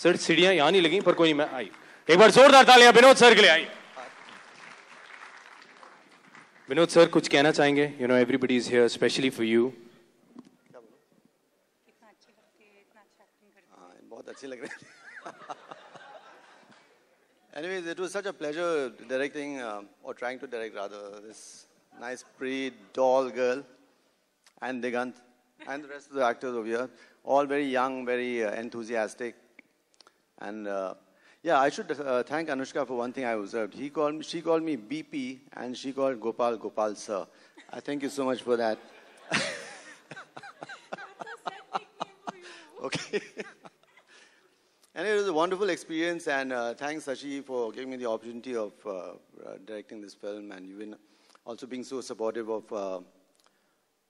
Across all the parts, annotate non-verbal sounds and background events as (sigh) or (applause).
Sir सीढ़ियां यहां नहीं लगी पर कोई मैं आई एक बार जोरदार तालियां विनोद सर के लिए आई विनोद सर कुछ कहना चाहेंगे you know everybody is here specially for you बहुत अच्छे लग रहे Anyways, it was such a pleasure directing uh, or trying to direct rather this nice pretty doll girl and Digant and the rest of the actors over here. All very young, very uh, enthusiastic. And uh, yeah, I should uh, thank Anushka for one thing I observed. He called me, she called me BP and she called Gopal Gopal sir. I thank you so much for that. (laughs) okay. and it was a wonderful experience and uh, thanks Sashi for giving me the opportunity of uh, uh, directing this film and been also being so supportive of uh,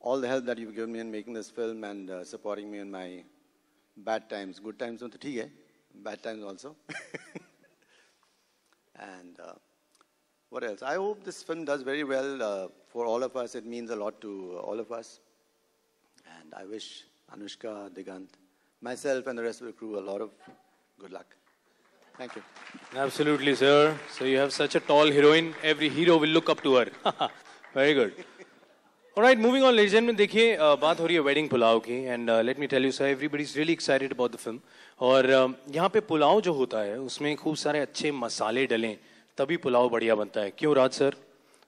all the help that you've given me in making this film and supporting me in my bad times. Good times, ठीक है bad times also. (laughs) and uh, what else? I hope this film does very well uh, for all of us. It means a lot to all of us. And I wish Anushka, Digant, myself, and the rest of the crew a lot of good luck. Thank you. Absolutely, sir. So you have such a tall heroine, every hero will look up to her. (laughs) Very good. Right moving on legend में देखिए बात हो रही है wedding pulao की and let me tell you sir everybody is really excited about the film और uh, यहाँ पे पुलाव जो होता है उसमें खूब सारे अच्छे मसाले डलें तभी पुलाव बढ़िया बनता है क्यों राज सर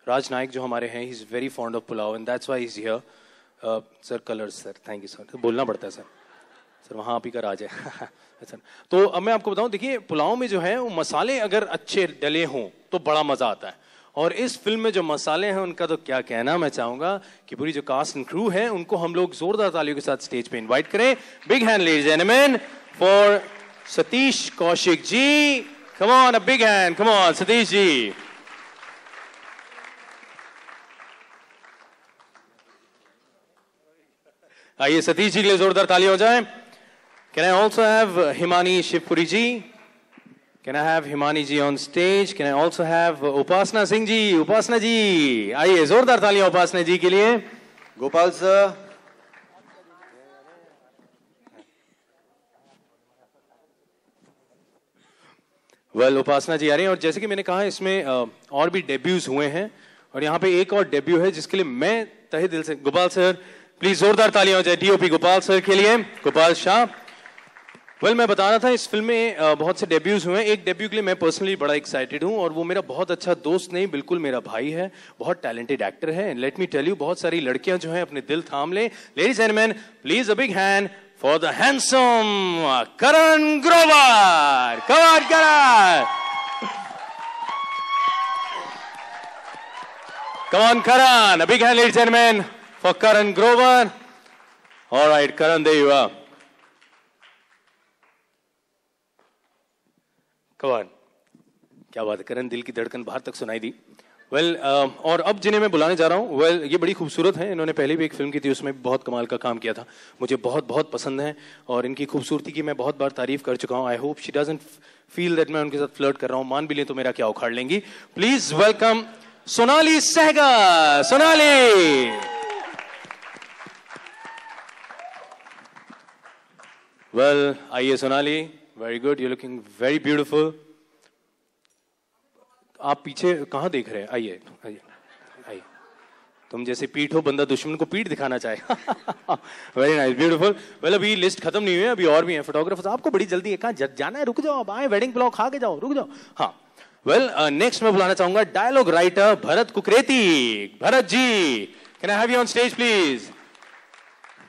राज नायक जो हमारे हैं is very fond of pulao and that's why is here sir colour sir thank you sir बोलना पड़ता है सर सर वहाँ आप ही का राज है सर (laughs) अच्छा, तो अब मैं आपको बताऊँ देखिए पुलाव में जो है वो मसाले अगर अच्छे डले हों तो बड़ा मज़ा आता है और इस फिल्म में जो मसाले हैं उनका तो क्या कहना मैं चाहूंगा कि पूरी जो कास्ट एंड क्रू है उनको हम लोग जोरदार तालियों के साथ स्टेज पे इनवाइट करें big hand ladies and for Satish Kaushik ji come on a big hand come on Satish ji आइए सतीश जी के लिए जोरदार ताली हो जाए can I also have Himani Shivpuri ji Can I have Himani ji on stage? Can I also have Upasana Singh ji? Upasana ji, आइए जोरदार तालियां उपासना जी के लिए गोपाल सर वेल उपासना जी आ रही हैं और जैसे कि मैंने कहा इसमें और भी डेब्यूज हुए हैं और यहाँ पे एक और डेब्यू है जिसके लिए मैं तहे दिल से गोपाल सर प्लीज जोरदार तालियां हो जाए डीओपी गोपाल सर के लिए गोपाल शाह वेल well, मैं बता रहा था इस फिल्म में बहुत से डेब्यूज हुए हैं एक डेब्यू के लिए मैं पर्सनली बड़ा एक्साइटेड हूँ और वो मेरा बहुत अच्छा दोस्त नहीं बिल्कुल मेरा भाई है बहुत टैलेंटेड एक्टर है and let me tell you बहुत सारी लड़कियां जो हैं अपने दिल थाम लें ladies and man please a big hand for the handsome Karan Grover कवर कर कमान करण अभी ladies and man for Karan Grover alright Karan there you are कौन क्या बात है दिल की धड़कन बाहर तक सुनाई दी वेल well, uh, और अब जिन्हें मैं बुलाने जा रहा हूँ वेल well, ये बड़ी खूबसूरत है इन्होंने पहले भी एक फिल्म की थी उसमें बहुत कमाल का काम किया था मुझे बहुत बहुत पसंद है और इनकी खूबसूरती की मैं बहुत बार तारीफ कर चुका हूँ I hope she doesn't feel that मैं उनके साथ फ्लर्ट कर रहा हूँ मान भी लें तो मेरा क्या उखाड़ लेंगी please welcome Sonali Sehgal Sonali well well, आइए Sonali very good you looking very beautiful आप पीछे कहाँ देख रहे हैं आइए आइए आइए तुम जैसे पीठ हो बंदा दुश्मन को पीठ दिखाना चाहे वेरी नाइस ब्यूटीफुल वेल अभी लिस्ट खत्म नहीं हुई है अभी और भी हैं फोटोग्राफर्स आपको बड़ी जल्दी है कहाँ जाना है रुक जाओ आप आए वेडिंग ब्लॉग खा के जाओ रुक जाओ हाँ वेल नेक्स्ट uh, मैं बुलाना चाहूंगा dialogue writer Bharat Kukreti Bharat ji can I have you on stage please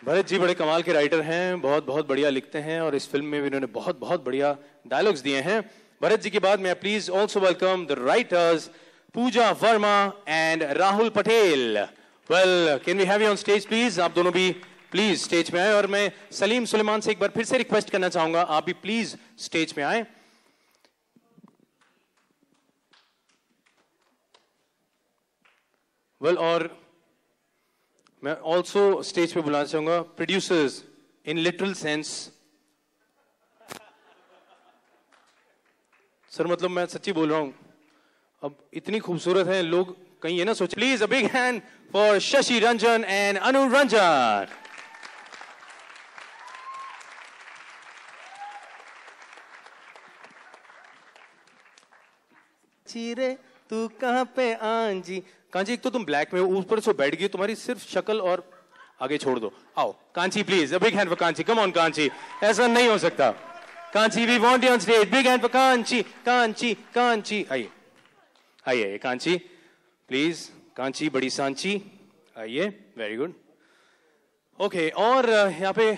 Bharat ji बड़े कमाल के राइटर हैं बहुत बहुत बढ़िया लिखते हैं और इस फिल्म में भी इन्होंने बहुत बहुत बढ़िया डायलॉग्स दिए हैं भरत जी के बाद मैं please also welcome the writers Pooja Verma and Rahul Patel well can we have you on stage please आप दोनों भी प्लीज स्टेज पे आए और मैं सलीम सुलेमान से एक बार फिर से रिक्वेस्ट करना चाहूंगा आप भी प्लीज स्टेज पे आए वेल well, और मैं ऑल्सो स्टेज पे बुलाना चाहूंगा producers in literal sense sir मतलब मैं सच्ची बोल रहा हूं अब इतनी खूबसूरत है लोग कहीं है ना सोच please a big hand for Shashi Ranjan and Anu Ranjan चीरे तू कहाँ पे आंजी कांची एक तो तुम ब्लैक में ऊपर से बैठ गई तुम्हारी सिर्फ शक्ल और आगे छोड़ दो आओ Kanchi please big hand for Kanchi come on Kanchi ऐसा नहीं हो सकता Kanchi we want you on stage big hand for Kanchi Kanchi Kanchi आइए आइए आइए कांची प्लीज कांची बड़ी सांची आइए वेरी गुड ओके और यहाँ पे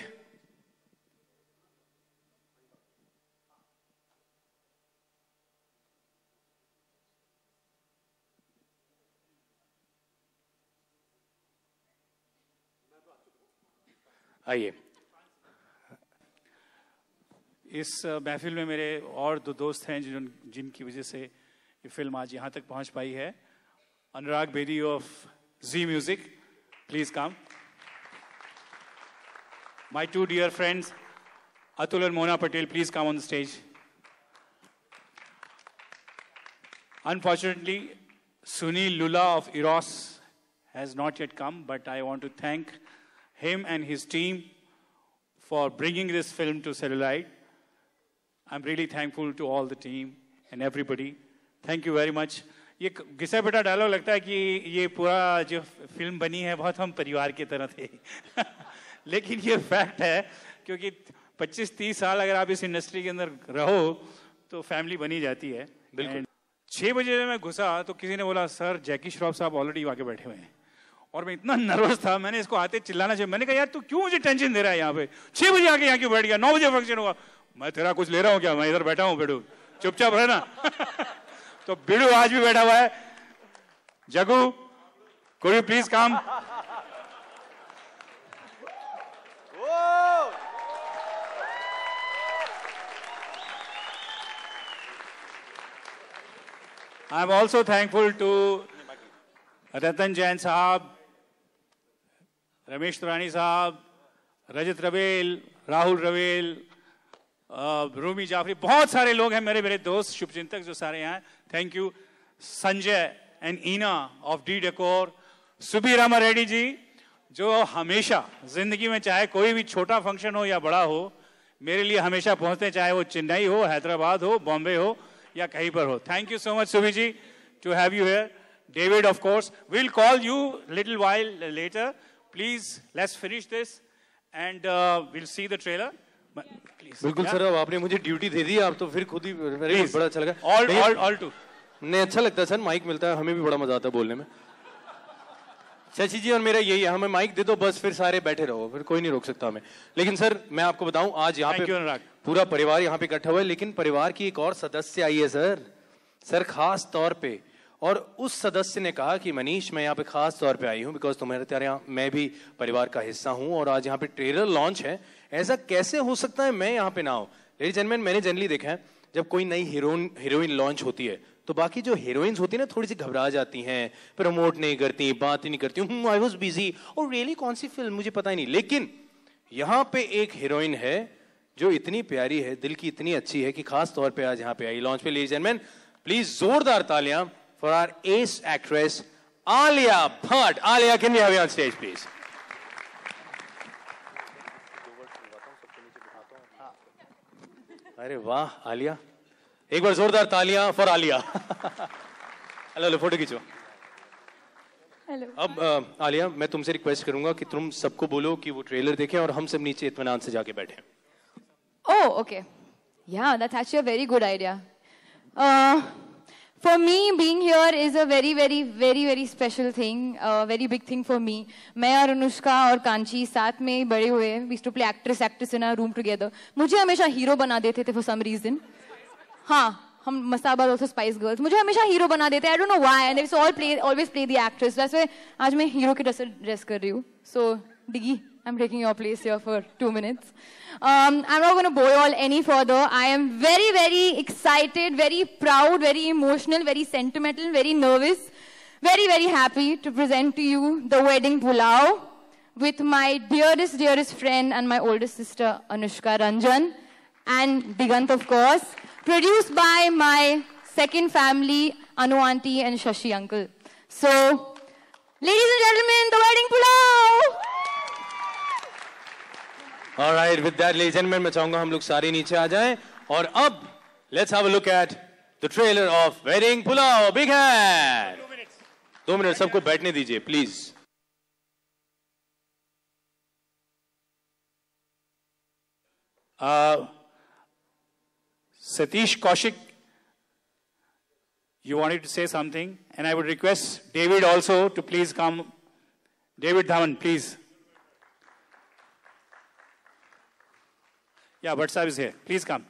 आइए इस महफिल में मेरे और दो दोस्त हैं जिन जिनकी वजह से ये फिल्म आज यहां तक पहुंच पाई है Anurag Bedi of Zee music please come my two dear friends Atul और Mona Patel please come on the stage unfortunately Sunil Lulla of Eros has not yet come but I want to thank him and his team for bringing this film to Cellulite. I'm really thankful to all the team and everybody. Thank you very much. ये घिसा बेटा dialogue लगता है कि ये पूरा जो film बनी है बहुत हम परिवार की तरह थे (laughs) लेकिन ये फैक्ट है क्योंकि 25-30 साल अगर आप इस इंडस्ट्री के अंदर रहो तो फैमिली बनी जाती है बिल्कुल छः बजे जब मैं घुसा तो किसी ने बोला सर जैकी श्रॉफ साहब ऑलरेडी आके बैठे हुए हैं और मैं इतना नर्वस था मैंने इसको आते चिल्लाना चाहिए मैंने कहा यार तू क्यों मुझे टेंशन दे रहा है यहाँ पे छह बजे आके यहाँ क्यों बैठ गया नौ बजे फंक्शन होगा मैं तेरा कुछ ले रहा हूँ क्या मैं इधर बैठा हूँ बेडू चुपचाप है ना (laughs) तो बेडू आज भी बैठा हुआ है जगू could you please come I am also thankful to Ratan Jain साहब रमेश तुरानी साहब रजत रवेल राहुल रवेल रूमी जाफरी बहुत सारे लोग हैं मेरे मेरे दोस्त शुभचिंतक जो सारे यहाँ thank you Sanjay and Ina of D Decor Subir Amar Reddy ji जो हमेशा जिंदगी में चाहे कोई भी छोटा फंक्शन हो या बड़ा हो मेरे लिए हमेशा पहुंचते चाहे वो चेन्नई हो हैदराबाद हो बॉम्बे हो या कहीं पर हो thank you so much Subi ji to have you here David of course will call you little while later please let's finish this and uh, we'll see the trailer. बिल्कुल सर अब आपने मुझे ड्यूटी दे दी आप तो फिर खुद ही बड़ा अच्छा लगा ऑल ऑल ऑल टू नहीं अच्छा लगता है सर माइक मिलता है हमें भी बड़ा मजा आता है बोलने में शशि जी और मेरा यही है हमें माइक दे दो बस फिर सारे बैठे रहो फिर कोई नहीं रोक सकता हमें लेकिन सर मैं आपको बताऊं आज यहाँ पे पूरा परिवार यहाँ पे इकट्ठा हुआ है लेकिन परिवार की एक और सदस्य आई है सर सर खास तौर पे और उस सदस्य ने कहा कि मनीष मैं यहाँ पे खास तौर पे आई हूँ बिकॉज तुम्हारे तेरे यहाँ मैं भी परिवार का हिस्सा हूँ और आज यहाँ पे ट्रेलर लॉन्च है ऐसा कैसे हो सकता है मैं यहाँ पे ना हूँ लेडीज जनमैन मैंने जनरली देखा है जब कोई नई हीरोइन हीरोइन लॉन्च होती है तो बाकी जो हीरोइंस होती है ना थोड़ी सी घबरा जाती हैं प्रमोट नहीं करती बात ही नहीं करती हूँ आई वॉज बिजी और रियली कौन सी फिल्म मुझे पता ही नहीं लेकिन यहाँ पे एक हीरोइन है जो इतनी प्यारी है दिल की इतनी अच्छी है कि खास तौर पे आज यहाँ पे आई लॉन्च पे लेडीज जनमैन प्लीज जोरदार तालियां for our ace actress, Alia Bhatt. Alia, can we have you on stage, please? अरे वाह आलिया एक बार जोरदार तालियां for Alia hello hello photo खींचो हेलो अब आलिया मैं तुमसे रिक्वेस्ट करूंगा कि तुम सबको बोलो कि वो ट्रेलर देखें और हम सब नीचे इत्मीनान से जाके बैठे oh okay yeah that's actually a very good idea For me, being here is a very, very, very, very special thing, a very big thing for me. मैं और अनुष्का और कांची साथ में बड़े हुए we two play actress actress in room together मुझे हमेशा hero बना देते थे फॉर सम रीजन हाँ हम मसाबा ऑल्सो स्पाइस गर्ल्स मुझे हमेशा हीरो बना देते I don't know why and it's all play always play the actress वैसे आज मैं हीरो की ड्रेस ड्रेस कर रही हूँ so Diggy I'm taking your place here for two minutes. Um, I'm not going to bore you all any further. I am very, very excited, very proud, very emotional, very sentimental, very nervous, very, very happy to present to you the wedding pulao with my dearest, dearest friend and my oldest sister, Anushka Ranjan, and Digant, of course, produced by my second family, Anu auntie and Shashi uncle. So, ladies and gentlemen, the wedding pulao! Right विद्यार्थी मैं चाहूंगा हम लोग सारे नीचे आ जाएं और अब let's have a look at the trailer of wedding pulao big hand दो मिनट सबको बैठने दीजिए please Satish Kaushik you want to say something and I would request David also to please come David Dhawan please Yeah, WhatsApp is here. Please come.